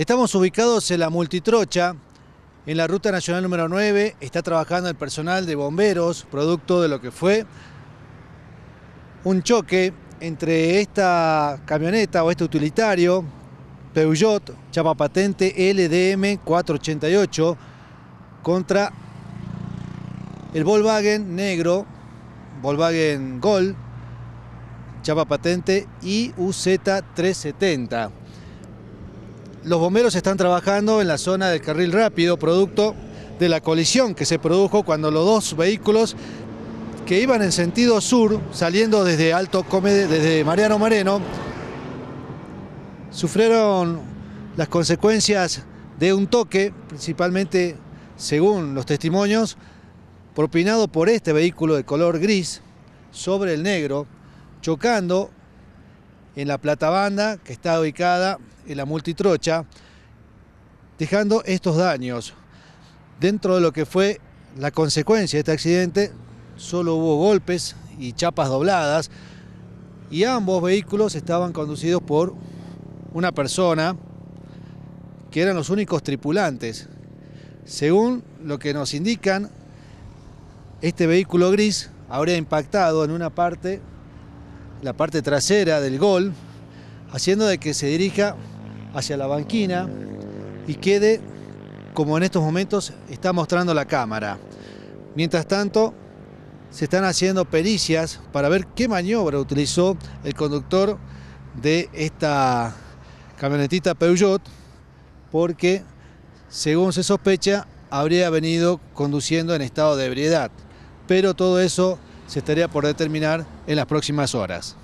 Estamos ubicados en la Multitrocha, en la ruta nacional número 9. Está trabajando el personal de bomberos, producto de lo que fue un choque entre esta camioneta o este utilitario, Peugeot, chapa patente LDM 488, contra el Volkswagen negro, Volkswagen Gol, chapa patente IUZ 370 los bomberos están trabajando en la zona del carril rápido, producto de la colisión que se produjo cuando los dos vehículos que iban en sentido sur, saliendo desde Alto Comede, desde Mariano Moreno, sufrieron las consecuencias de un toque, principalmente, según los testimonios, propinado por este vehículo de color gris sobre el negro, chocando en la Plata Banda, que está ubicada en la multitrocha, dejando estos daños. Dentro de lo que fue la consecuencia de este accidente, solo hubo golpes y chapas dobladas, y ambos vehículos estaban conducidos por una persona que eran los únicos tripulantes. Según lo que nos indican, este vehículo gris habría impactado en una parte la parte trasera del gol, haciendo de que se dirija hacia la banquina y quede como en estos momentos está mostrando la cámara. Mientras tanto, se están haciendo pericias para ver qué maniobra utilizó el conductor de esta camionetita Peugeot, porque según se sospecha, habría venido conduciendo en estado de ebriedad. Pero todo eso se estaría por determinar en las próximas horas.